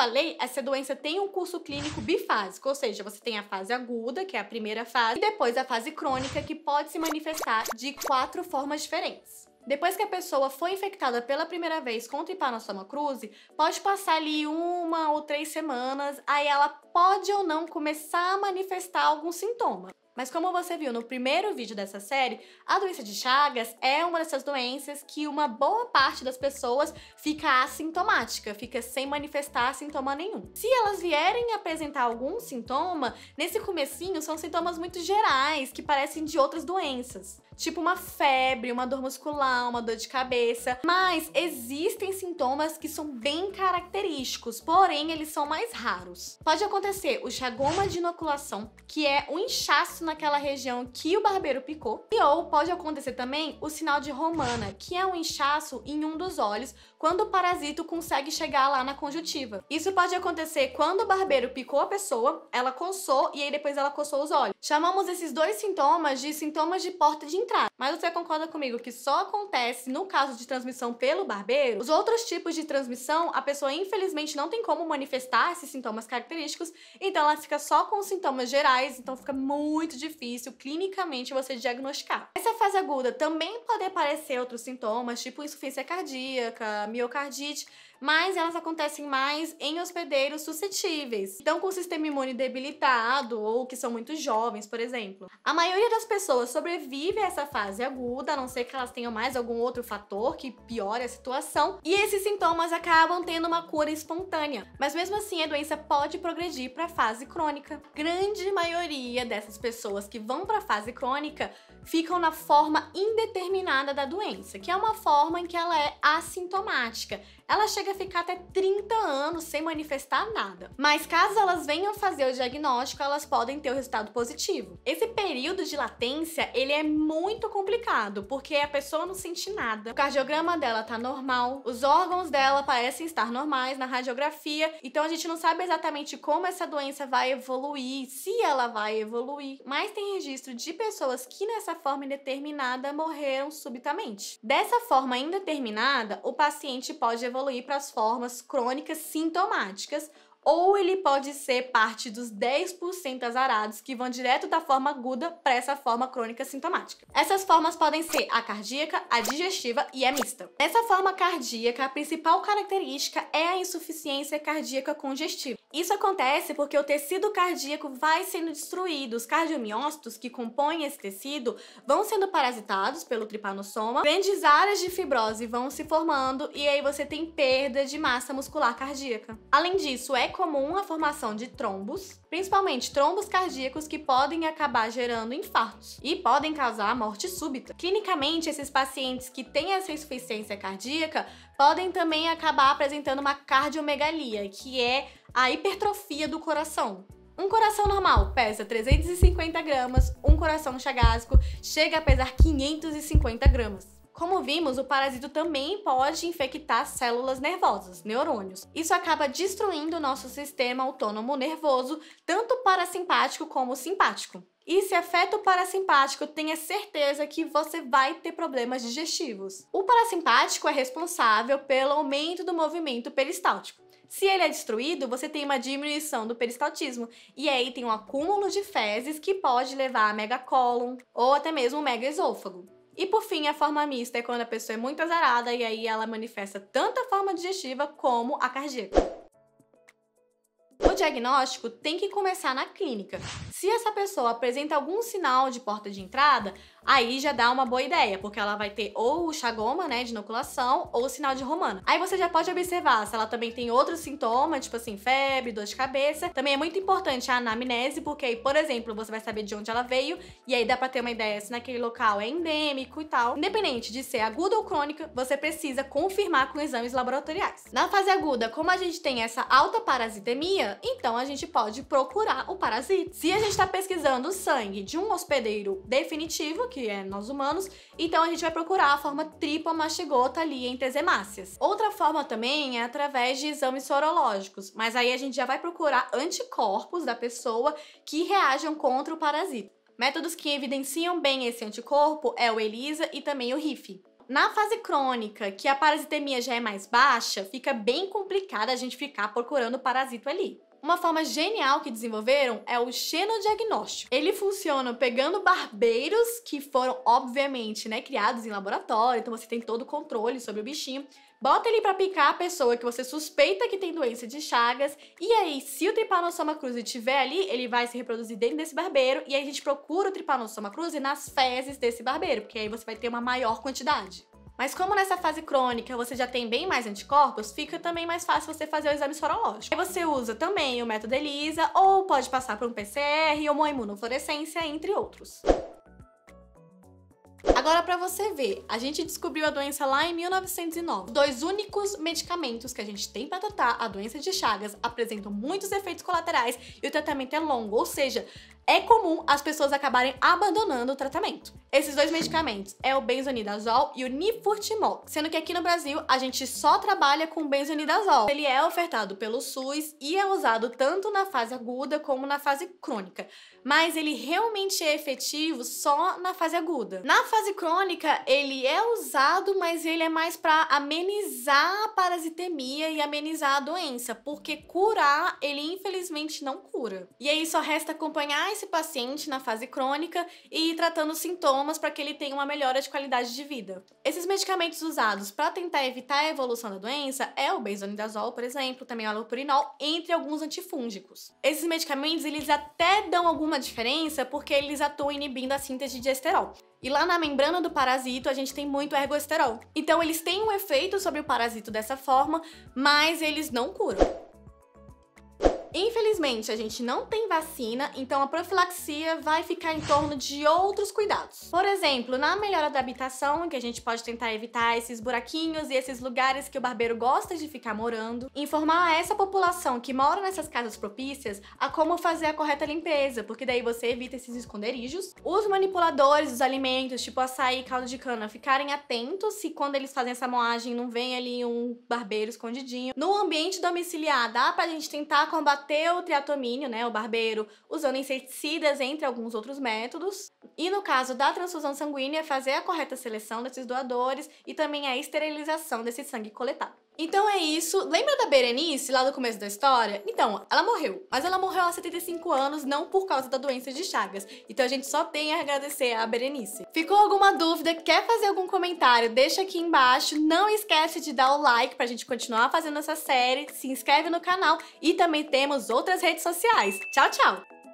falei, essa doença tem um curso clínico bifásico, ou seja, você tem a fase aguda, que é a primeira fase, e depois a fase crônica, que pode se manifestar de quatro formas diferentes. Depois que a pessoa foi infectada pela primeira vez com Trypanosoma cruzi, pode passar ali uma ou três semanas, aí ela pode ou não começar a manifestar algum sintoma. Mas como você viu no primeiro vídeo dessa série, a doença de Chagas é uma dessas doenças que uma boa parte das pessoas fica assintomática, fica sem manifestar sintoma nenhum. Se elas vierem apresentar algum sintoma, nesse comecinho são sintomas muito gerais, que parecem de outras doenças, tipo uma febre, uma dor muscular, uma dor de cabeça, mas existem sintomas que são bem característicos, porém eles são mais raros. Pode acontecer o chagoma de inoculação, que é o um inchaço naquela região que o barbeiro picou. E ou pode acontecer também o sinal de romana, que é um inchaço em um dos olhos quando o parasito consegue chegar lá na conjuntiva. Isso pode acontecer quando o barbeiro picou a pessoa, ela coçou e aí depois ela coçou os olhos. Chamamos esses dois sintomas de sintomas de porta de entrada. Mas você concorda comigo que só acontece no caso de transmissão pelo barbeiro? Os outros tipos de transmissão, a pessoa infelizmente não tem como manifestar esses sintomas característicos, então ela fica só com os sintomas gerais, então fica muito difícil clinicamente você diagnosticar. Essa fase aguda também pode aparecer outros sintomas, tipo insuficiência cardíaca, miocardite, mas elas acontecem mais em hospedeiros suscetíveis, então com o sistema imune debilitado ou que são muito jovens, por exemplo. A maioria das pessoas sobrevive a essa fase aguda, a não ser que elas tenham mais algum outro fator que piore a situação, e esses sintomas acabam tendo uma cura espontânea. Mas mesmo assim, a doença pode progredir para a fase crônica. Grande maioria dessas pessoas que vão para a fase crônica ficam na forma indeterminada da doença, que é uma forma em que ela é assintomática. Ela chega chega a ficar até 30 anos sem manifestar nada. Mas caso elas venham fazer o diagnóstico, elas podem ter o resultado positivo. Esse período de latência, ele é muito complicado, porque a pessoa não sente nada, o cardiograma dela tá normal, os órgãos dela parecem estar normais na radiografia, então a gente não sabe exatamente como essa doença vai evoluir, se ela vai evoluir, mas tem registro de pessoas que nessa forma indeterminada morreram subitamente. Dessa forma indeterminada, o paciente pode evoluir para das formas crônicas sintomáticas ou ele pode ser parte dos 10% azarados que vão direto da forma aguda para essa forma crônica sintomática. Essas formas podem ser a cardíaca, a digestiva e a mista. Nessa forma cardíaca, a principal característica é a insuficiência cardíaca congestiva. Isso acontece porque o tecido cardíaco vai sendo destruído, os cardiomiócitos que compõem esse tecido vão sendo parasitados pelo tripanossoma, grandes áreas de fibrose vão se formando e aí você tem perda de massa muscular cardíaca. Além disso, é é comum a formação de trombos, principalmente trombos cardíacos que podem acabar gerando infartos e podem causar morte súbita. Clinicamente, esses pacientes que têm essa insuficiência cardíaca podem também acabar apresentando uma cardiomegalia, que é a hipertrofia do coração. Um coração normal pesa 350 gramas, um coração chagásico chega a pesar 550 gramas. Como vimos, o parasito também pode infectar células nervosas, neurônios. Isso acaba destruindo nosso sistema autônomo nervoso, tanto parasimpático como simpático. E se afeta o parasimpático, tenha certeza que você vai ter problemas digestivos. O parasimpático é responsável pelo aumento do movimento peristáltico. Se ele é destruído, você tem uma diminuição do peristaltismo, e aí tem um acúmulo de fezes que pode levar a megacólon ou até mesmo megaesôfago. E por fim, a forma mista é quando a pessoa é muito azarada e aí ela manifesta tanto a forma digestiva como a cardíaca diagnóstico tem que começar na clínica. Se essa pessoa apresenta algum sinal de porta de entrada, aí já dá uma boa ideia, porque ela vai ter ou o chagoma, né, de inoculação, ou o sinal de romano. Aí você já pode observar se ela também tem outros sintomas, tipo assim, febre, dor de cabeça. Também é muito importante a anamnese, porque aí, por exemplo, você vai saber de onde ela veio, e aí dá pra ter uma ideia se naquele local é endêmico e tal. Independente de ser aguda ou crônica, você precisa confirmar com exames laboratoriais. Na fase aguda, como a gente tem essa alta parasitemia, então a gente pode procurar o parasita. Se a gente está pesquisando o sangue de um hospedeiro definitivo, que é nós humanos, então a gente vai procurar a forma tripomastigota ali entre as hemácias. Outra forma também é através de exames sorológicos, mas aí a gente já vai procurar anticorpos da pessoa que reajam contra o parasita. Métodos que evidenciam bem esse anticorpo é o ELISA e também o RIF na fase crônica, que a parasitemia já é mais baixa, fica bem complicado a gente ficar procurando o parasito ali. Uma forma genial que desenvolveram é o xenodiagnóstico. Ele funciona pegando barbeiros que foram, obviamente, né, criados em laboratório, então você tem todo o controle sobre o bichinho. Bota ele para picar a pessoa que você suspeita que tem doença de Chagas, e aí, se o tripanossoma cruzi estiver ali, ele vai se reproduzir dentro desse barbeiro, e aí a gente procura o tripanossoma cruzi nas fezes desse barbeiro, porque aí você vai ter uma maior quantidade. Mas como nessa fase crônica você já tem bem mais anticorpos, fica também mais fácil você fazer o exame sorológico. Aí você usa também o método ELISA ou pode passar por um PCR ou uma imunofluorescência, entre outros. Agora, para você ver, a gente descobriu a doença lá em 1909. Dois únicos medicamentos que a gente tem para tratar a doença de Chagas apresentam muitos efeitos colaterais e o tratamento é longo, ou seja, é comum as pessoas acabarem abandonando o tratamento. Esses dois medicamentos é o benzonidazol e o nifurtimol, sendo que aqui no Brasil a gente só trabalha com benzonidazol. Ele é ofertado pelo SUS e é usado tanto na fase aguda como na fase crônica, mas ele realmente é efetivo só na fase aguda. Na fase crônica ele é usado, mas ele é mais para amenizar a parasitemia e amenizar a doença, porque curar ele infelizmente não cura. E aí só resta acompanhar esse paciente na fase crônica e ir tratando os sintomas para que ele tenha uma melhora de qualidade de vida. Esses medicamentos usados para tentar evitar a evolução da doença é o benzonidazol, por exemplo, também o alopurinol, entre alguns antifúngicos. Esses medicamentos eles até dão alguma diferença porque eles atuam inibindo a síntese de esterol. E lá na membrana do parasito a gente tem muito ergosterol. Então eles têm um efeito sobre o parasito dessa forma, mas eles não curam. Infelizmente, a gente não tem vacina, então a profilaxia vai ficar em torno de outros cuidados. Por exemplo, na melhora da habitação, em que a gente pode tentar evitar esses buraquinhos e esses lugares que o barbeiro gosta de ficar morando, informar essa população que mora nessas casas propícias a como fazer a correta limpeza, porque daí você evita esses esconderijos. Os manipuladores dos alimentos, tipo açaí e caldo de cana, ficarem atentos se quando eles fazem essa moagem não vem ali um barbeiro escondidinho. No ambiente domiciliar, dá pra gente tentar combater combater o triatomínio, né, o barbeiro, usando inseticidas, entre alguns outros métodos. E no caso da transfusão sanguínea, fazer a correta seleção desses doadores e também a esterilização desse sangue coletado. Então é isso. Lembra da Berenice, lá do começo da história? Então, ela morreu. Mas ela morreu aos 75 anos, não por causa da doença de Chagas. Então a gente só tem a agradecer a Berenice. Ficou alguma dúvida? Quer fazer algum comentário? Deixa aqui embaixo. Não esquece de dar o like pra gente continuar fazendo essa série. Se inscreve no canal. E também temos outras redes sociais. Tchau, tchau!